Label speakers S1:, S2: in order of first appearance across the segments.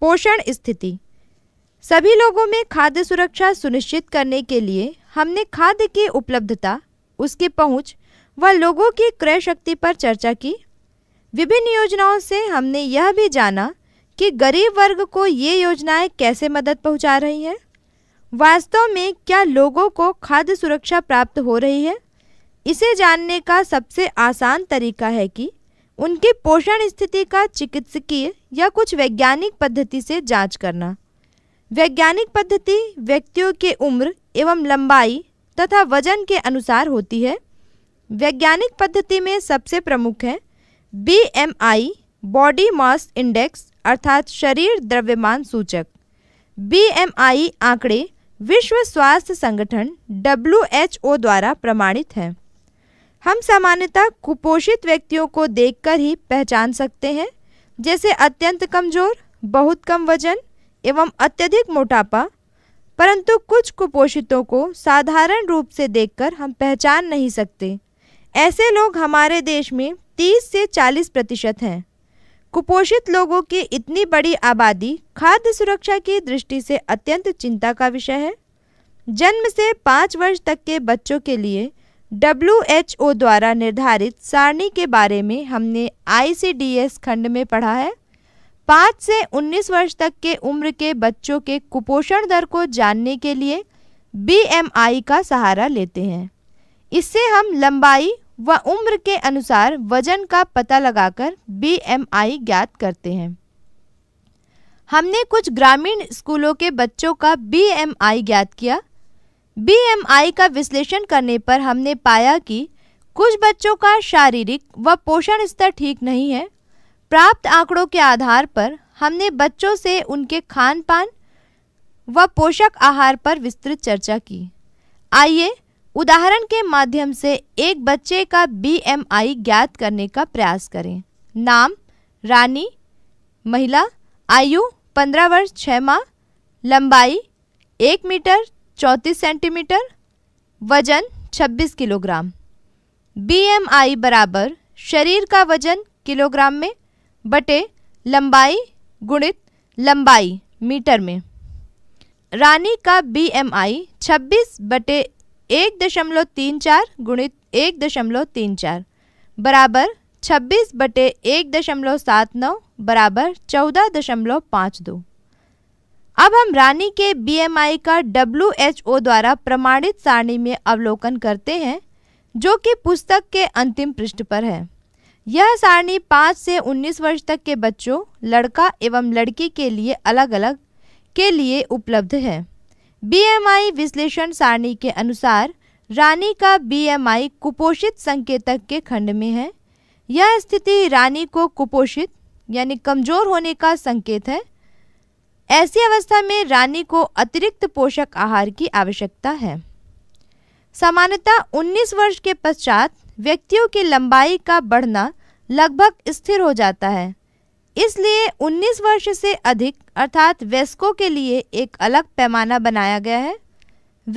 S1: पोषण स्थिति सभी लोगों में खाद्य सुरक्षा सुनिश्चित करने के लिए हमने खाद्य की उपलब्धता उसकी पहुंच व लोगों की क्रय शक्ति पर चर्चा की विभिन्न योजनाओं से हमने यह भी जाना कि गरीब वर्ग को ये योजनाएं कैसे मदद पहुंचा रही हैं वास्तव में क्या लोगों को खाद्य सुरक्षा प्राप्त हो रही है इसे जानने का सबसे आसान तरीका है कि उनके पोषण स्थिति का चिकित्सकीय या कुछ वैज्ञानिक पद्धति से जांच करना वैज्ञानिक पद्धति व्यक्तियों के उम्र एवं लंबाई तथा वजन के अनुसार होती है वैज्ञानिक पद्धति में सबसे प्रमुख है B M I body mass index अर्थात शरीर द्रव्यमान सूचक बी एम आई आंकड़े विश्व स्वास्थ्य संगठन डब्ल्यू एच ओ द्वारा प्रमाणित हैं हम सामान्यतः कुपोषित व्यक्तियों को देखकर ही पहचान सकते हैं जैसे अत्यंत कमजोर बहुत कम वजन एवं अत्यधिक मोटापा परंतु कुछ कुपोषितों को साधारण रूप से देखकर हम पहचान नहीं सकते ऐसे लोग हमारे देश में 30 से 40 प्रतिशत हैं कुपोषित लोगों की इतनी बड़ी आबादी खाद्य सुरक्षा की दृष्टि से अत्यंत चिंता का विषय है जन्म से पाँच वर्ष तक के बच्चों के लिए ओ द्वारा निर्धारित सारणी के बारे में हमने एस खंड में पढ़ा है पाँच से उन्नीस वर्ष तक के उम्र के बच्चों के कुपोषण दर को जानने के लिए आई का सहारा लेते हैं इससे हम लंबाई व उम्र के अनुसार वजन का पता लगाकर आई ज्ञात करते हैं हमने कुछ ग्रामीण स्कूलों के बच्चों का आई ज्ञात किया बीएमआई का विश्लेषण करने पर हमने पाया कि कुछ बच्चों का शारीरिक व पोषण स्तर ठीक नहीं है प्राप्त आंकड़ों के आधार पर हमने बच्चों से उनके खान पान व पोषक आहार पर विस्तृत चर्चा की आइए उदाहरण के माध्यम से एक बच्चे का बीएमआई ज्ञात करने का प्रयास करें नाम रानी महिला आयु 15 वर्ष 6 माह लंबाई एक मीटर चौंतीस सेंटीमीटर वजन 26 किलोग्राम बी बराबर शरीर का वजन किलोग्राम में बटे लंबाई गुणित लंबाई मीटर में रानी का आई 26 बटे एक दशमलव तीन चार गुणित एक दशमलव तीन चार बराबर छब्बीस बटे एक दशमलव सात नौ बराबर चौदह दशमलव पाँच दो अब हम रानी के बीएमआई का डब्ल्यूएचओ द्वारा प्रमाणित सारणी में अवलोकन करते हैं जो कि पुस्तक के अंतिम पृष्ठ पर है यह सारणी 5 से 19 वर्ष तक के बच्चों लड़का एवं लड़की के लिए अलग अलग के लिए उपलब्ध है बीएमआई विश्लेषण सारणी के अनुसार रानी का बीएमआई कुपोषित संकेतक के खंड में है यह स्थिति रानी को कुपोषित यानी कमजोर होने का संकेत है ऐसी अवस्था में रानी को अतिरिक्त पोषक आहार की आवश्यकता है सामान्यतः 19 वर्ष के पश्चात व्यक्तियों की लंबाई का बढ़ना लगभग स्थिर हो जाता है इसलिए 19 वर्ष से अधिक अर्थात वेस्को के लिए एक अलग पैमाना बनाया गया है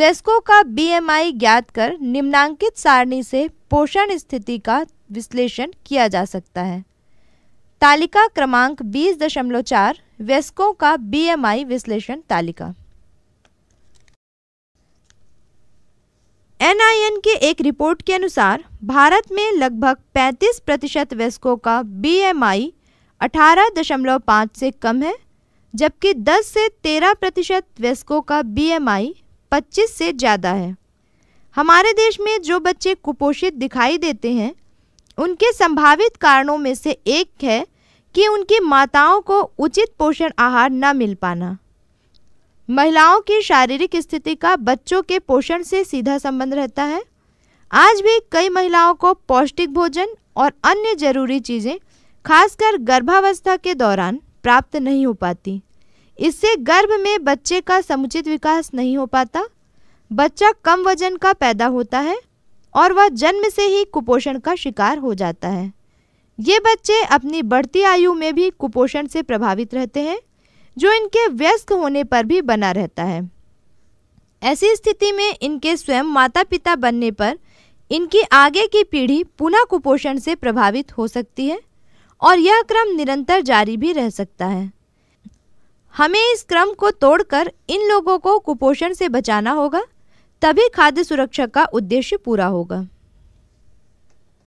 S1: वेस्को का बीएमआई ज्ञात कर निम्नांकित सारणी से पोषण स्थिति का विश्लेषण किया जा सकता है तालिका क्रमांक 20.4 व्यस्कों का बीएमआई विश्लेषण तालिका एनआईएन के एक रिपोर्ट के अनुसार भारत में लगभग 35 प्रतिशत व्यस्कों का बीएमआई 18.5 से कम है जबकि 10 से 13 प्रतिशत व्यस्कों का बीएमआई 25 से ज़्यादा है हमारे देश में जो बच्चे कुपोषित दिखाई देते हैं उनके संभावित कारणों में से एक है कि उनकी माताओं को उचित पोषण आहार न मिल पाना महिलाओं की शारीरिक स्थिति का बच्चों के पोषण से सीधा संबंध रहता है आज भी कई महिलाओं को पौष्टिक भोजन और अन्य जरूरी चीज़ें खासकर गर्भावस्था के दौरान प्राप्त नहीं हो पाती इससे गर्भ में बच्चे का समुचित विकास नहीं हो पाता बच्चा कम वजन का पैदा होता है और वह जन्म से ही कुपोषण का शिकार हो जाता है ये बच्चे अपनी बढ़ती आयु में भी कुपोषण से प्रभावित रहते हैं जो इनके व्यस्क होने पर भी बना रहता है ऐसी स्थिति में इनके स्वयं माता पिता बनने पर इनकी आगे की पीढ़ी पुनः कुपोषण से प्रभावित हो सकती है और यह क्रम निरंतर जारी भी रह सकता है हमें इस क्रम को तोड़कर इन लोगों को कुपोषण से बचाना होगा तभी खाद्य सुरक्षा का उद्देश्य पूरा होगा